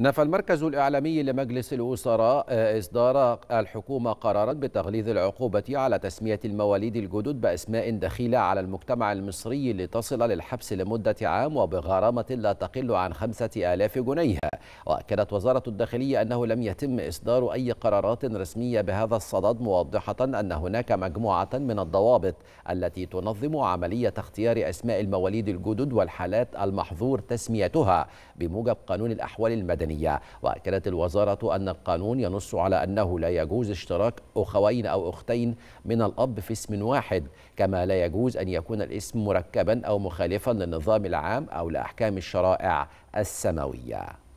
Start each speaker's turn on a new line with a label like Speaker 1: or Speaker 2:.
Speaker 1: نفى المركز الإعلامي لمجلس الوزراء آه، إصدار الحكومة قرارا بتغليظ العقوبة على تسمية المواليد الجدد بأسماء دخيلة على المجتمع المصري لتصل للحبس لمدة عام وبغرامة لا تقل عن خمسة آلاف جنيه وأكدت وزارة الداخلية أنه لم يتم إصدار أي قرارات رسمية بهذا الصدد موضحة أن هناك مجموعة من الضوابط التي تنظم عملية اختيار أسماء المواليد الجدد والحالات المحظور تسميتها بموجب قانون الأحوال المدنية المدنية وأكدت الوزارة أن القانون ينص على أنه لا يجوز اشتراك أخوين أو أختين من الأب في اسم واحد كما لا يجوز أن يكون الاسم مركبا أو مخالفا للنظام العام أو لأحكام الشرائع السماوية